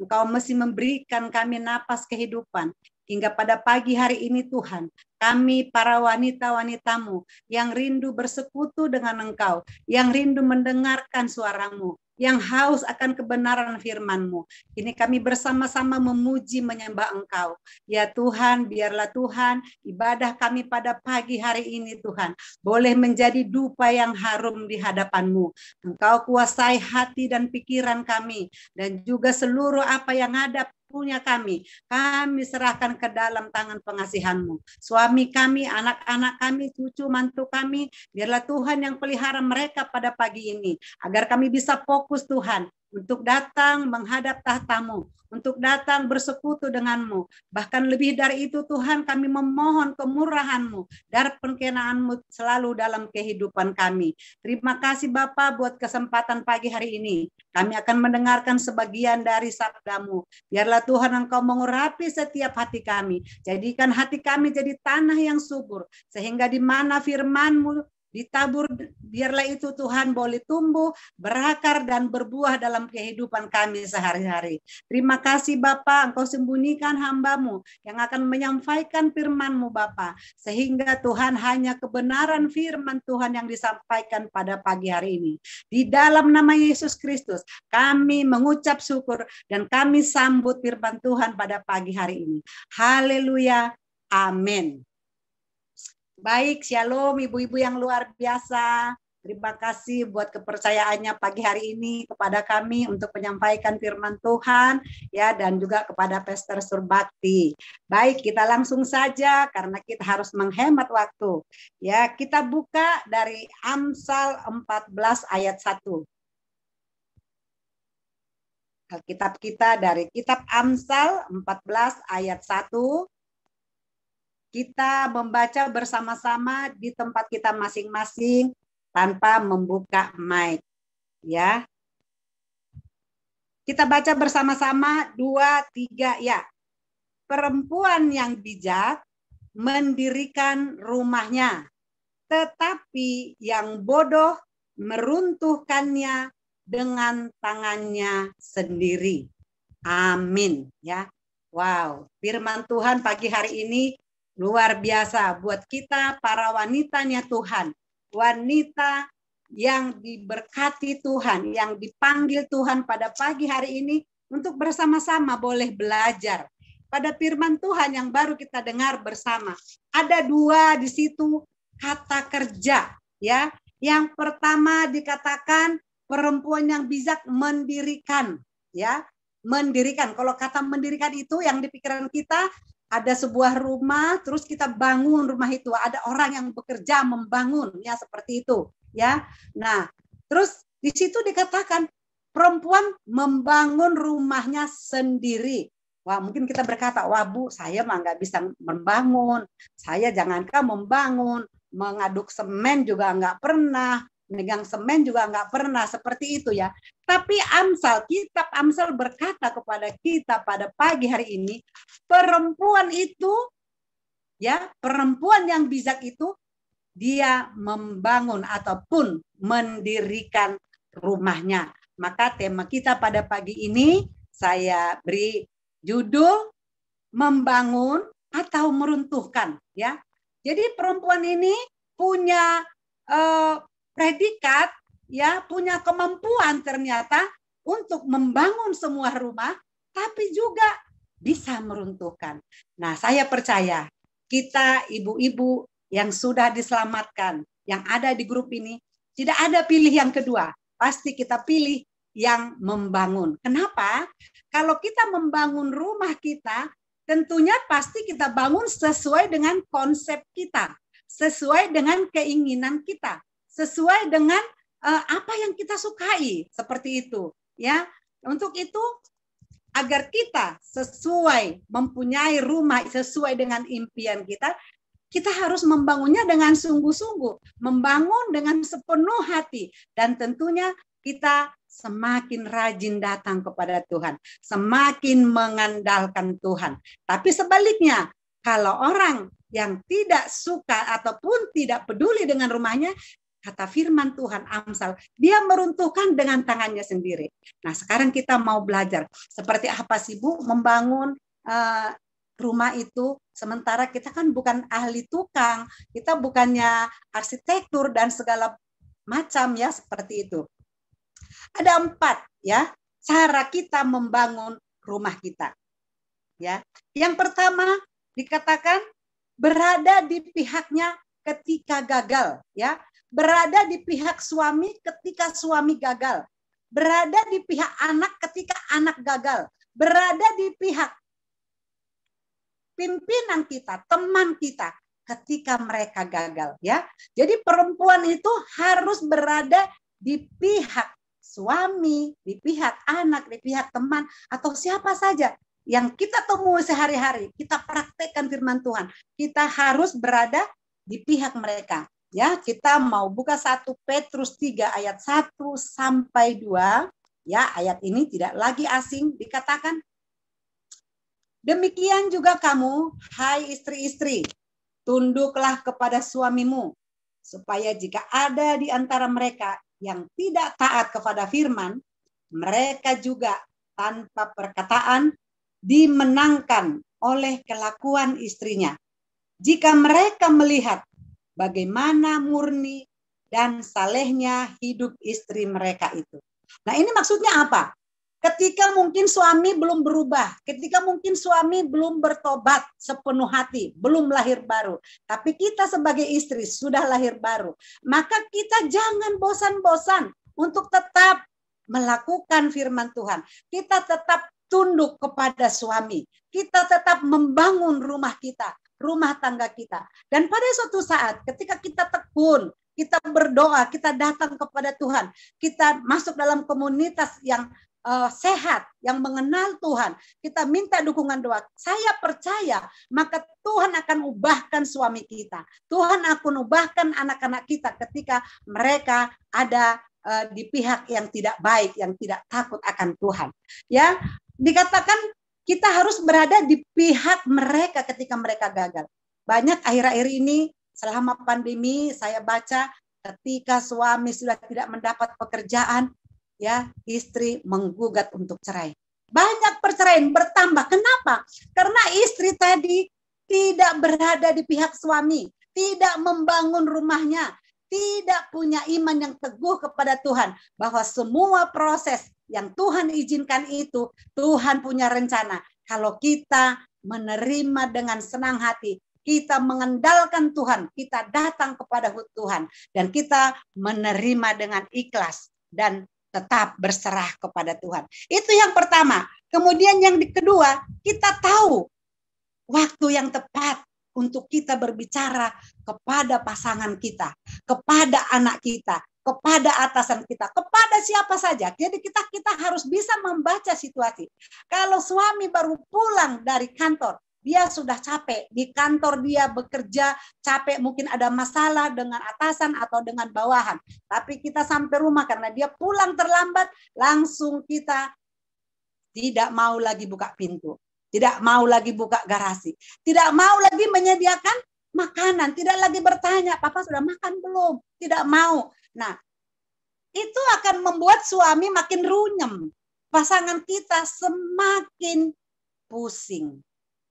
Engkau mesti memberikan kami napas kehidupan hingga pada pagi hari ini Tuhan, kami para wanita-wanitamu yang rindu bersekutu dengan Engkau, yang rindu mendengarkan suaramu, yang haus akan kebenaran Firmanmu. Ini kami bersama-sama memuji menyembah Engkau. Ya Tuhan, biarlah Tuhan ibadah kami pada pagi hari ini Tuhan boleh menjadi dupa yang harum di hadapanmu. Engkau kuasai hati dan pikiran kami dan juga seluruh apa yang ada punya kami. Kami serahkan ke dalam tangan pengasihanmu. Suami kami, anak-anak kami, cucu, mantu kami, biarlah Tuhan yang pelihara mereka pada pagi ini. Agar kami bisa fokus Tuhan untuk datang menghadap tahtamu, untuk datang bersekutu denganmu. Bahkan lebih dari itu Tuhan kami memohon kemurahanmu dan perkenaanmu selalu dalam kehidupan kami. Terima kasih Bapak buat kesempatan pagi hari ini. Kami akan mendengarkan sebagian dari sabdamu. Biarlah Tuhan engkau mengurapi setiap hati kami. Jadikan hati kami jadi tanah yang subur. Sehingga di mana firmanmu ditabur biarlah itu Tuhan boleh tumbuh, berakar dan berbuah dalam kehidupan kami sehari-hari. Terima kasih Bapa, Engkau sembunyikan hambamu yang akan menyampaikan FirmanMu mu Bapa, sehingga Tuhan hanya kebenaran firman Tuhan yang disampaikan pada pagi hari ini. Di dalam nama Yesus Kristus, kami mengucap syukur dan kami sambut firman Tuhan pada pagi hari ini. Haleluya. Amin. Baik, shalom ibu-ibu yang luar biasa. Terima kasih buat kepercayaannya pagi hari ini kepada kami untuk menyampaikan firman Tuhan ya dan juga kepada Pastor Surbakti. Baik, kita langsung saja karena kita harus menghemat waktu. Ya, kita buka dari Amsal 14 ayat 1. Alkitab kita dari kitab Amsal 14 ayat 1 kita membaca bersama-sama di tempat kita masing-masing tanpa membuka mic. Ya. Kita baca bersama-sama dua tiga ya. Perempuan yang bijak mendirikan rumahnya, tetapi yang bodoh meruntuhkannya dengan tangannya sendiri. Amin ya. Wow, firman Tuhan pagi hari ini luar biasa buat kita para wanitanya Tuhan. Wanita yang diberkati Tuhan, yang dipanggil Tuhan pada pagi hari ini untuk bersama-sama boleh belajar pada firman Tuhan yang baru kita dengar bersama. Ada dua di situ kata kerja ya. Yang pertama dikatakan perempuan yang bijak mendirikan ya mendirikan. Kalau kata mendirikan itu yang di pikiran kita ada sebuah rumah terus kita bangun rumah itu ada orang yang bekerja membangun ya seperti itu ya nah terus di situ dikatakan perempuan membangun rumahnya sendiri wah mungkin kita berkata wah bu saya mah nggak bisa membangun saya jangankan membangun mengaduk semen juga nggak pernah megang semen juga nggak pernah seperti itu ya. Tapi Amsal, kitab Amsal berkata kepada kita pada pagi hari ini, perempuan itu ya, perempuan yang bijak itu dia membangun ataupun mendirikan rumahnya. Maka tema kita pada pagi ini saya beri judul membangun atau meruntuhkan ya. Jadi perempuan ini punya eh, predikat ya punya kemampuan ternyata untuk membangun semua rumah tapi juga bisa meruntuhkan. Nah, saya percaya kita ibu-ibu yang sudah diselamatkan, yang ada di grup ini, tidak ada pilih yang kedua. Pasti kita pilih yang membangun. Kenapa? Kalau kita membangun rumah kita, tentunya pasti kita bangun sesuai dengan konsep kita, sesuai dengan keinginan kita sesuai dengan uh, apa yang kita sukai seperti itu ya untuk itu agar kita sesuai mempunyai rumah sesuai dengan impian kita kita harus membangunnya dengan sungguh-sungguh membangun dengan sepenuh hati dan tentunya kita semakin rajin datang kepada Tuhan, semakin mengandalkan Tuhan. Tapi sebaliknya, kalau orang yang tidak suka ataupun tidak peduli dengan rumahnya, kata firman Tuhan Amsal, dia meruntuhkan dengan tangannya sendiri. Nah, sekarang kita mau belajar seperti apa sih Bu membangun uh, rumah itu sementara kita kan bukan ahli tukang, kita bukannya arsitektur dan segala macam ya seperti itu. Ada empat ya cara kita membangun rumah kita. Ya. Yang pertama dikatakan berada di pihaknya ketika gagal ya berada di pihak suami ketika suami gagal, berada di pihak anak ketika anak gagal, berada di pihak pimpinan kita, teman kita ketika mereka gagal ya. Jadi perempuan itu harus berada di pihak suami, di pihak anak, di pihak teman atau siapa saja yang kita temui sehari-hari, kita praktekkan firman Tuhan. Kita harus berada di pihak mereka. Ya, kita mau buka 1 Petrus 3 ayat 1 sampai 2. Ya, ayat ini tidak lagi asing dikatakan Demikian juga kamu, hai istri-istri, tunduklah kepada suamimu, supaya jika ada di antara mereka yang tidak taat kepada firman, mereka juga tanpa perkataan dimenangkan oleh kelakuan istrinya. Jika mereka melihat bagaimana murni dan salehnya hidup istri mereka itu. Nah ini maksudnya apa? Ketika mungkin suami belum berubah, ketika mungkin suami belum bertobat sepenuh hati, belum lahir baru, tapi kita sebagai istri sudah lahir baru, maka kita jangan bosan-bosan untuk tetap melakukan firman Tuhan. Kita tetap tunduk kepada suami. Kita tetap membangun rumah kita rumah tangga kita. Dan pada suatu saat ketika kita tekun, kita berdoa, kita datang kepada Tuhan, kita masuk dalam komunitas yang uh, sehat, yang mengenal Tuhan, kita minta dukungan doa. Saya percaya, maka Tuhan akan ubahkan suami kita. Tuhan akan ubahkan anak-anak kita ketika mereka ada eh, di pihak yang tidak baik, yang tidak takut akan Tuhan. Ya, dikatakan kita harus berada di pihak mereka ketika mereka gagal. Banyak akhir-akhir ini selama pandemi saya baca ketika suami sudah tidak mendapat pekerjaan, ya istri menggugat untuk cerai. Banyak perceraian bertambah. Kenapa? Karena istri tadi tidak berada di pihak suami, tidak membangun rumahnya, tidak punya iman yang teguh kepada Tuhan bahwa semua proses yang Tuhan izinkan itu, Tuhan punya rencana. Kalau kita menerima dengan senang hati, kita mengendalkan Tuhan, kita datang kepada Tuhan, dan kita menerima dengan ikhlas dan tetap berserah kepada Tuhan. Itu yang pertama. Kemudian yang kedua, kita tahu waktu yang tepat untuk kita berbicara kepada pasangan kita, kepada anak kita, kepada atasan kita, kepada siapa saja. Jadi kita kita harus bisa membaca situasi. Kalau suami baru pulang dari kantor, dia sudah capek di kantor dia bekerja capek mungkin ada masalah dengan atasan atau dengan bawahan tapi kita sampai rumah karena dia pulang terlambat langsung kita tidak mau lagi buka pintu tidak mau lagi buka garasi tidak mau lagi menyediakan makanan, tidak lagi bertanya, "Papa sudah makan belum?" Tidak mau. Nah, itu akan membuat suami makin runyam. Pasangan kita semakin pusing,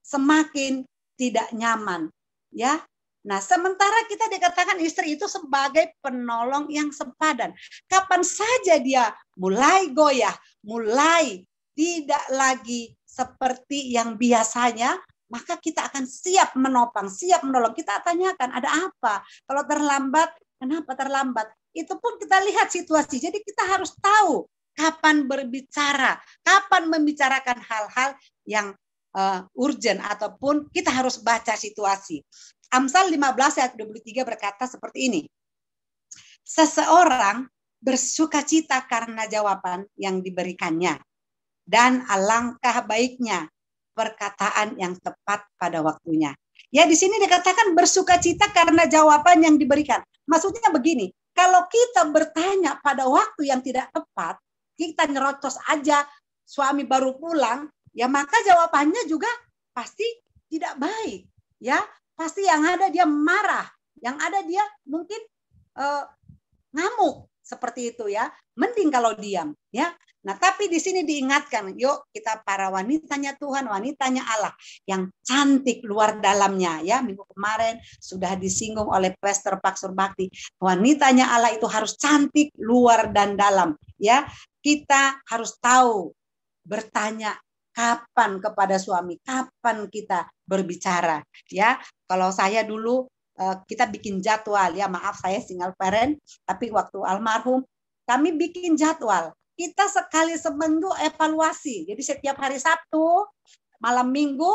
semakin tidak nyaman, ya. Nah, sementara kita dikatakan istri itu sebagai penolong yang sempadan. Kapan saja dia mulai goyah, mulai tidak lagi seperti yang biasanya, maka kita akan siap menopang, siap menolong. Kita tanyakan ada apa? Kalau terlambat, kenapa terlambat? Itu pun kita lihat situasi. Jadi kita harus tahu kapan berbicara, kapan membicarakan hal-hal yang uh, urgent ataupun kita harus baca situasi. Amsal 15 ayat 23 berkata seperti ini. Seseorang bersuka cita karena jawaban yang diberikannya. Dan alangkah baiknya perkataan yang tepat pada waktunya. Ya di sini dikatakan bersuka cita karena jawaban yang diberikan. Maksudnya begini, kalau kita bertanya pada waktu yang tidak tepat, kita nyerocos aja, suami baru pulang, ya maka jawabannya juga pasti tidak baik. Ya, pasti yang ada dia marah, yang ada dia mungkin eh, ngamuk seperti itu ya. Mending kalau diam ya. Nah, tapi di sini diingatkan, yuk kita para wanitanya Tuhan, wanitanya Allah yang cantik luar dalamnya ya. Minggu kemarin sudah disinggung oleh Pastor Pak Surbakti, wanitanya Allah itu harus cantik luar dan dalam ya. Kita harus tahu bertanya kapan kepada suami, kapan kita berbicara ya. Kalau saya dulu eh, kita bikin jadwal ya maaf saya single parent tapi waktu almarhum kami bikin jadwal kita sekali seminggu evaluasi. Jadi setiap hari Sabtu, malam Minggu,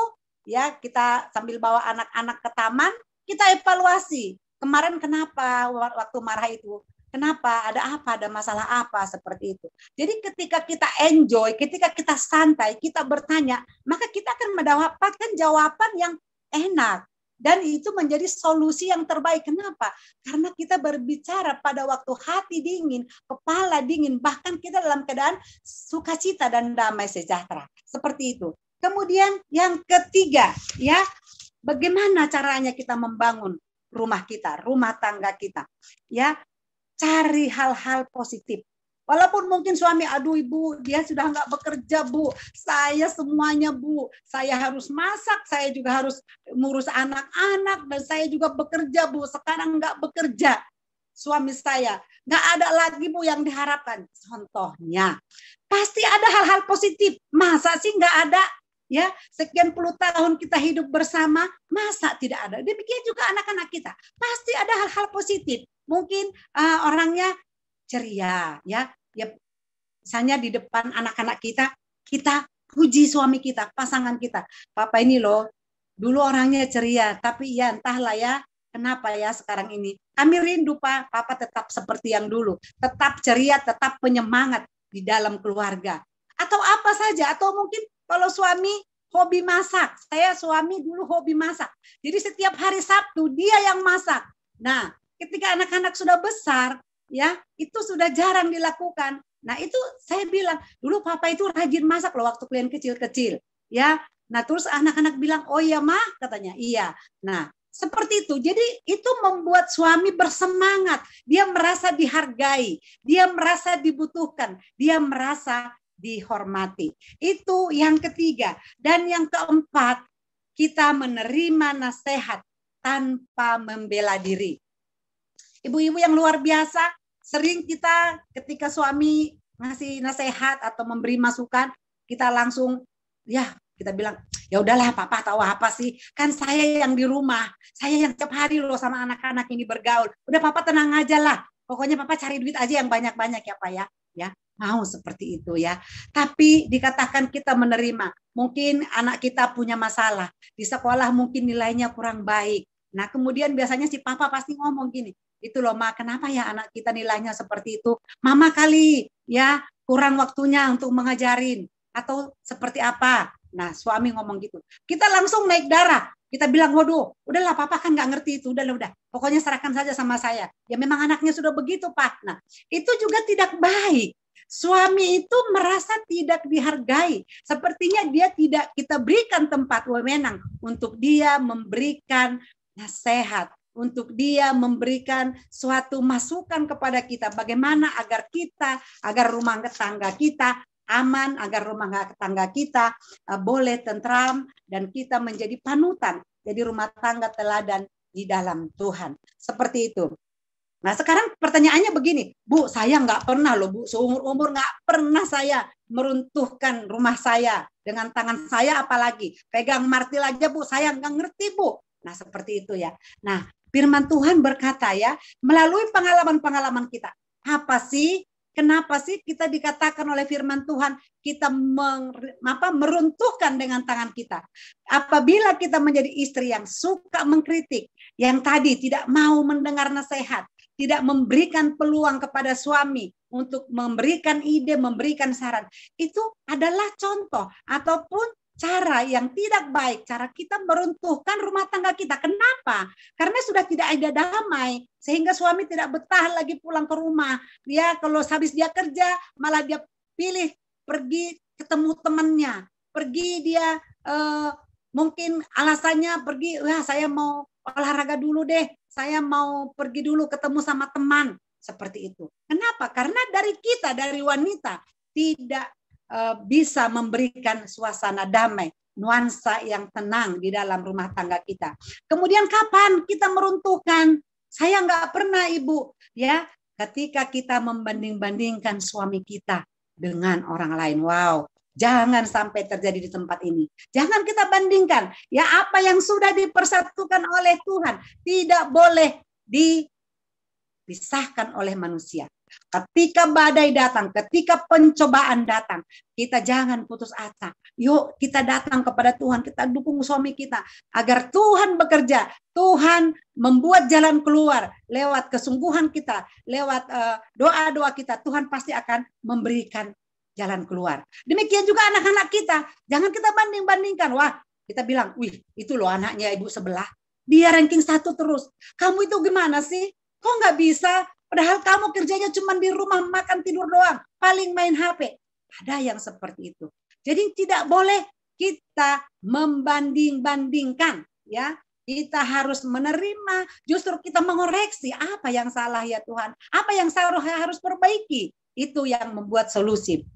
ya kita sambil bawa anak-anak ke taman, kita evaluasi. Kemarin kenapa waktu marah itu? Kenapa? Ada apa? Ada masalah apa? Seperti itu. Jadi ketika kita enjoy, ketika kita santai, kita bertanya, maka kita akan mendapatkan jawaban yang enak dan itu menjadi solusi yang terbaik. Kenapa? Karena kita berbicara pada waktu hati dingin, kepala dingin, bahkan kita dalam keadaan sukacita dan damai sejahtera. Seperti itu. Kemudian yang ketiga, ya, bagaimana caranya kita membangun rumah kita, rumah tangga kita. Ya, cari hal-hal positif Walaupun mungkin suami, aduh ibu, dia sudah nggak bekerja bu, saya semuanya bu, saya harus masak, saya juga harus ngurus anak-anak, dan saya juga bekerja bu, sekarang nggak bekerja suami saya. Nggak ada lagi bu yang diharapkan. Contohnya, pasti ada hal-hal positif. Masa sih nggak ada ya sekian puluh tahun kita hidup bersama masa tidak ada demikian juga anak-anak kita pasti ada hal-hal positif mungkin uh, orangnya ceria ya ya misalnya di depan anak-anak kita kita puji suami kita pasangan kita papa ini loh dulu orangnya ceria tapi ya entahlah ya kenapa ya sekarang ini kami rindu pak papa tetap seperti yang dulu tetap ceria tetap penyemangat di dalam keluarga atau apa saja atau mungkin kalau suami hobi masak. Saya suami dulu hobi masak. Jadi setiap hari Sabtu dia yang masak. Nah, ketika anak-anak sudah besar, ya itu sudah jarang dilakukan. Nah itu saya bilang dulu papa itu rajin masak loh waktu kalian kecil-kecil, ya. Nah terus anak-anak bilang oh iya mah katanya iya. Nah seperti itu. Jadi itu membuat suami bersemangat. Dia merasa dihargai, dia merasa dibutuhkan, dia merasa dihormati. Itu yang ketiga. Dan yang keempat, kita menerima nasihat tanpa membela diri ibu-ibu yang luar biasa. Sering kita ketika suami ngasih nasihat atau memberi masukan, kita langsung ya kita bilang ya udahlah papa tahu apa sih kan saya yang di rumah saya yang setiap hari loh sama anak-anak ini bergaul udah papa tenang aja lah pokoknya papa cari duit aja yang banyak-banyak ya pak ya ya mau seperti itu ya tapi dikatakan kita menerima mungkin anak kita punya masalah di sekolah mungkin nilainya kurang baik nah kemudian biasanya si papa pasti ngomong gini itu loh ma kenapa ya anak kita nilainya seperti itu mama kali ya kurang waktunya untuk mengajarin atau seperti apa nah suami ngomong gitu kita langsung naik darah kita bilang waduh udahlah papa kan nggak ngerti itu udah udah pokoknya serahkan saja sama saya ya memang anaknya sudah begitu pak nah itu juga tidak baik suami itu merasa tidak dihargai sepertinya dia tidak kita berikan tempat wewenang untuk dia memberikan nasihat untuk dia memberikan suatu masukan kepada kita bagaimana agar kita agar rumah tangga kita aman agar rumah tangga kita eh, boleh tentram dan kita menjadi panutan jadi rumah tangga teladan di dalam Tuhan seperti itu nah sekarang pertanyaannya begini bu saya nggak pernah loh bu seumur umur nggak pernah saya meruntuhkan rumah saya dengan tangan saya apalagi pegang martil aja bu saya nggak ngerti bu nah seperti itu ya nah Firman Tuhan berkata ya, melalui pengalaman-pengalaman kita. Apa sih? Kenapa sih kita dikatakan oleh firman Tuhan kita meng, apa, meruntuhkan dengan tangan kita? Apabila kita menjadi istri yang suka mengkritik, yang tadi tidak mau mendengar nasihat, tidak memberikan peluang kepada suami untuk memberikan ide, memberikan saran, itu adalah contoh ataupun cara yang tidak baik, cara kita meruntuhkan rumah tangga kita. Kenapa? Karena sudah tidak ada damai, sehingga suami tidak betah lagi pulang ke rumah. Dia kalau habis dia kerja, malah dia pilih pergi ketemu temannya, pergi dia eh, mungkin alasannya pergi, wah saya mau olahraga dulu deh, saya mau pergi dulu ketemu sama teman seperti itu. Kenapa? Karena dari kita, dari wanita tidak Eh, bisa memberikan suasana damai, nuansa yang tenang di dalam rumah tangga kita. Kemudian kapan kita meruntuhkan? Saya nggak pernah ibu ya ketika kita membanding-bandingkan suami kita dengan orang lain. Wow, Jangan sampai terjadi di tempat ini. Jangan kita bandingkan. Ya apa yang sudah dipersatukan oleh Tuhan tidak boleh dipisahkan oleh manusia. Ketika badai datang, ketika pencobaan datang, kita jangan putus asa. Yuk kita datang kepada Tuhan, kita dukung suami kita agar Tuhan bekerja, Tuhan membuat jalan keluar lewat kesungguhan kita, lewat eh, doa-doa uh, kita. Tuhan pasti akan memberikan jalan keluar. Demikian juga anak-anak kita. Jangan kita banding-bandingkan. Wah, kita bilang, wih, itu loh anaknya ibu sebelah. Dia ranking satu terus. Kamu itu gimana sih? Kok nggak bisa? Padahal kamu kerjanya cuma di rumah makan tidur doang, paling main HP. Ada yang seperti itu. Jadi tidak boleh kita membanding-bandingkan ya. Kita harus menerima, justru kita mengoreksi apa yang salah ya Tuhan, apa yang harus perbaiki. Itu yang membuat solusi.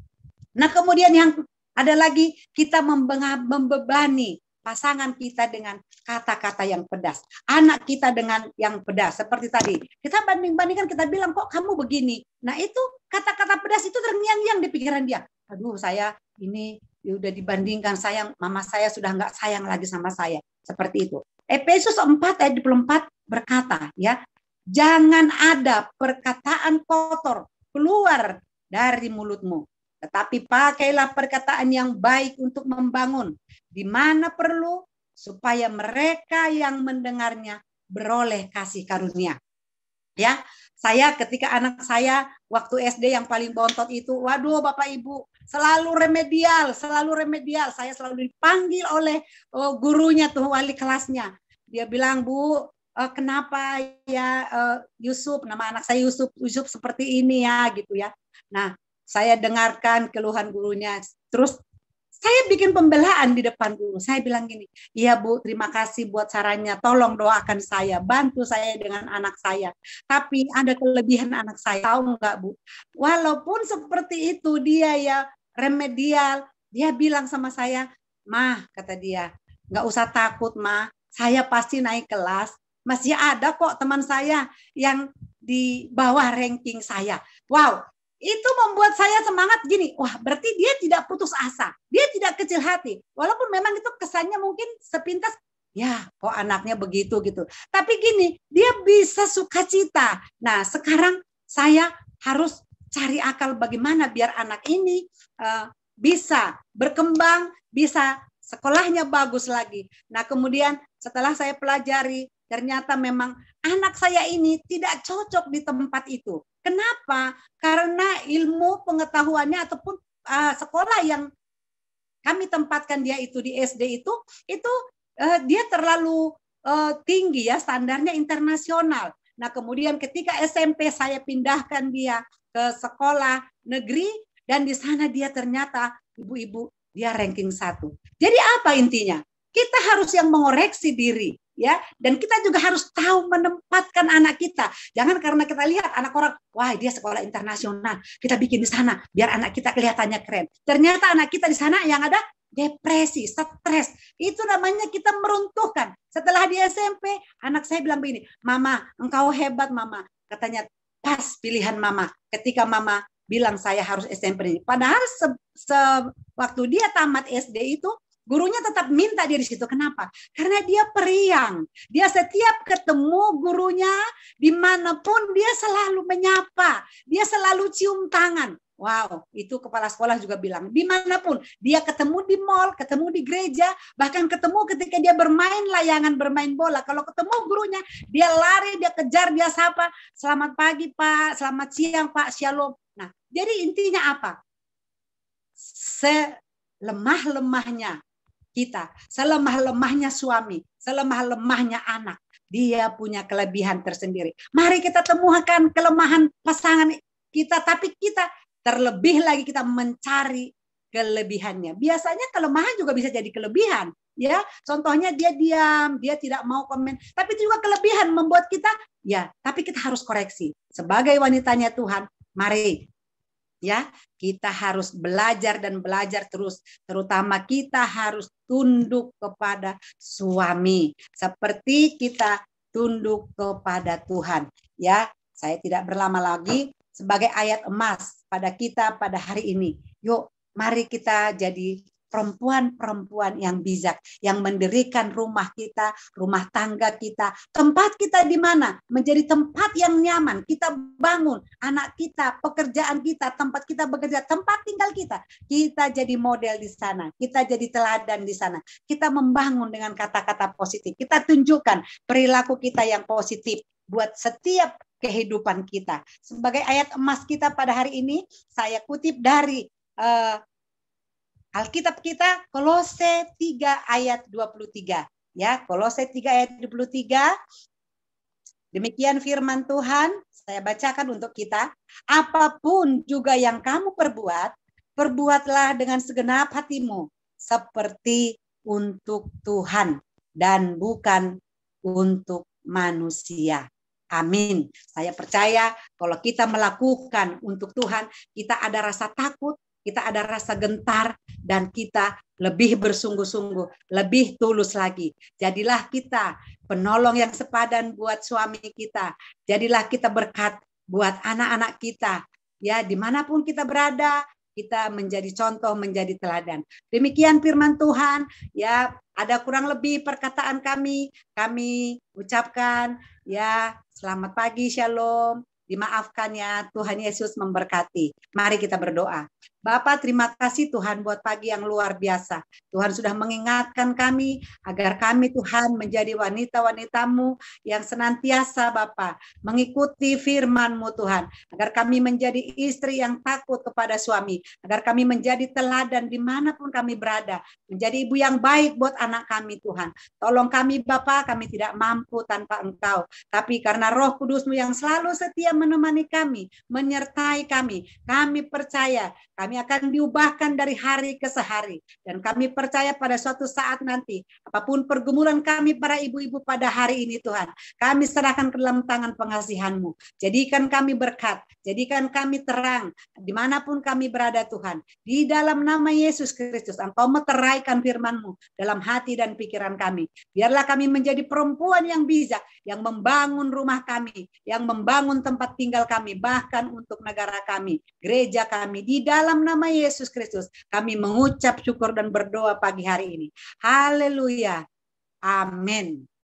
Nah, kemudian yang ada lagi kita membebani pasangan kita dengan kata-kata yang pedas, anak kita dengan yang pedas. Seperti tadi, kita banding-bandingkan, kita bilang kok kamu begini. Nah itu kata-kata pedas itu terngiang-ngiang di pikiran dia. Aduh saya ini ya udah dibandingkan sayang, mama saya sudah nggak sayang lagi sama saya. Seperti itu. Efesus 4 ayat 24 berkata ya, jangan ada perkataan kotor keluar dari mulutmu, tetapi pakailah perkataan yang baik untuk membangun di mana perlu supaya mereka yang mendengarnya beroleh kasih karunia. Ya, saya ketika anak saya waktu SD yang paling bontot itu, waduh Bapak Ibu, selalu remedial, selalu remedial. Saya selalu dipanggil oleh oh, gurunya tuh wali kelasnya. Dia bilang, "Bu, eh, kenapa ya eh, Yusuf, nama anak saya Yusuf, Yusuf seperti ini ya gitu ya." Nah, saya dengarkan keluhan gurunya, terus saya bikin pembelaan di depan guru. Saya bilang gini, iya Bu, terima kasih buat sarannya. Tolong doakan saya, bantu saya dengan anak saya. Tapi ada kelebihan anak saya, tahu nggak Bu? Walaupun seperti itu, dia ya remedial. Dia bilang sama saya, Mah, kata dia, nggak usah takut, Mah. Saya pasti naik kelas. Masih ada kok teman saya yang di bawah ranking saya. Wow, itu membuat saya semangat gini, wah berarti dia tidak putus asa, dia tidak kecil hati. Walaupun memang itu kesannya mungkin sepintas, ya kok anaknya begitu gitu. Tapi gini, dia bisa sukacita. Nah sekarang saya harus cari akal bagaimana biar anak ini uh, bisa berkembang, bisa sekolahnya bagus lagi. Nah kemudian setelah saya pelajari, ternyata memang anak saya ini tidak cocok di tempat itu Kenapa? Karena ilmu pengetahuannya ataupun uh, sekolah yang kami tempatkan dia itu di SD itu itu uh, dia terlalu uh, tinggi ya standarnya internasional. Nah, kemudian ketika SMP saya pindahkan dia ke sekolah negeri dan di sana dia ternyata ibu-ibu dia ranking satu. Jadi apa intinya? Kita harus yang mengoreksi diri ya dan kita juga harus tahu menempatkan anak kita jangan karena kita lihat anak orang wah dia sekolah internasional kita bikin di sana biar anak kita kelihatannya keren ternyata anak kita di sana yang ada depresi, stres. Itu namanya kita meruntuhkan. Setelah di SMP, anak saya bilang begini, Mama, engkau hebat Mama. Katanya pas pilihan Mama ketika Mama bilang saya harus SMP ini. Padahal se, se waktu dia tamat SD itu, Gurunya tetap minta dia di situ. Kenapa? Karena dia periang. Dia setiap ketemu gurunya, dimanapun dia selalu menyapa. Dia selalu cium tangan. Wow, itu kepala sekolah juga bilang. Dimanapun, dia ketemu di mall, ketemu di gereja, bahkan ketemu ketika dia bermain layangan, bermain bola. Kalau ketemu gurunya, dia lari, dia kejar, dia sapa. Selamat pagi Pak, selamat siang Pak, shalom. Nah, jadi intinya apa? Selemah-lemahnya kita, selemah-lemahnya suami, selemah-lemahnya anak, dia punya kelebihan tersendiri. Mari kita temukan kelemahan pasangan kita, tapi kita terlebih lagi kita mencari kelebihannya. Biasanya kelemahan juga bisa jadi kelebihan, ya. Contohnya dia diam, dia tidak mau komen, tapi itu juga kelebihan membuat kita ya, tapi kita harus koreksi. Sebagai wanitanya Tuhan, mari ya kita harus belajar dan belajar terus terutama kita harus tunduk kepada suami seperti kita tunduk kepada Tuhan ya saya tidak berlama lagi sebagai ayat emas pada kita pada hari ini yuk mari kita jadi perempuan-perempuan yang bijak yang mendirikan rumah kita, rumah tangga kita, tempat kita di mana menjadi tempat yang nyaman. Kita bangun anak kita, pekerjaan kita, tempat kita bekerja, tempat tinggal kita. Kita jadi model di sana, kita jadi teladan di sana. Kita membangun dengan kata-kata positif. Kita tunjukkan perilaku kita yang positif buat setiap kehidupan kita. Sebagai ayat emas kita pada hari ini, saya kutip dari eh, Alkitab kita Kolose 3 ayat 23 ya Kolose 3 ayat 23 demikian firman Tuhan saya bacakan untuk kita apapun juga yang kamu perbuat perbuatlah dengan segenap hatimu seperti untuk Tuhan dan bukan untuk manusia Amin. Saya percaya kalau kita melakukan untuk Tuhan, kita ada rasa takut, kita ada rasa gentar dan kita lebih bersungguh-sungguh, lebih tulus lagi. Jadilah kita penolong yang sepadan buat suami kita. Jadilah kita berkat buat anak-anak kita. Ya, dimanapun kita berada, kita menjadi contoh, menjadi teladan. Demikian firman Tuhan. Ya, ada kurang lebih perkataan kami. Kami ucapkan ya selamat pagi, shalom dimaafkan ya. Tuhan Yesus memberkati. Mari kita berdoa. Bapak, terima kasih Tuhan buat pagi yang luar biasa. Tuhan sudah mengingatkan kami agar kami Tuhan menjadi wanita-wanitamu yang senantiasa Bapak mengikuti firman-Mu Tuhan. Agar kami menjadi istri yang takut kepada suami. Agar kami menjadi teladan dimanapun kami berada. Menjadi ibu yang baik buat anak kami Tuhan. Tolong kami Bapak, kami tidak mampu tanpa Engkau. Tapi karena roh kudusmu yang selalu setia menemani kami, menyertai kami. Kami percaya kami kami akan diubahkan dari hari ke sehari. Dan kami percaya pada suatu saat nanti, apapun pergumulan kami para ibu-ibu pada hari ini Tuhan, kami serahkan ke dalam tangan pengasihan-Mu. Jadikan kami berkat, jadikan kami terang, dimanapun kami berada Tuhan. Di dalam nama Yesus Kristus, engkau meteraikan firman-Mu dalam hati dan pikiran kami. Biarlah kami menjadi perempuan yang bijak, yang membangun rumah kami, yang membangun tempat tinggal kami, bahkan untuk negara kami, gereja kami, di dalam dalam nama Yesus Kristus kami mengucap syukur dan berdoa pagi hari ini. Haleluya. Amin.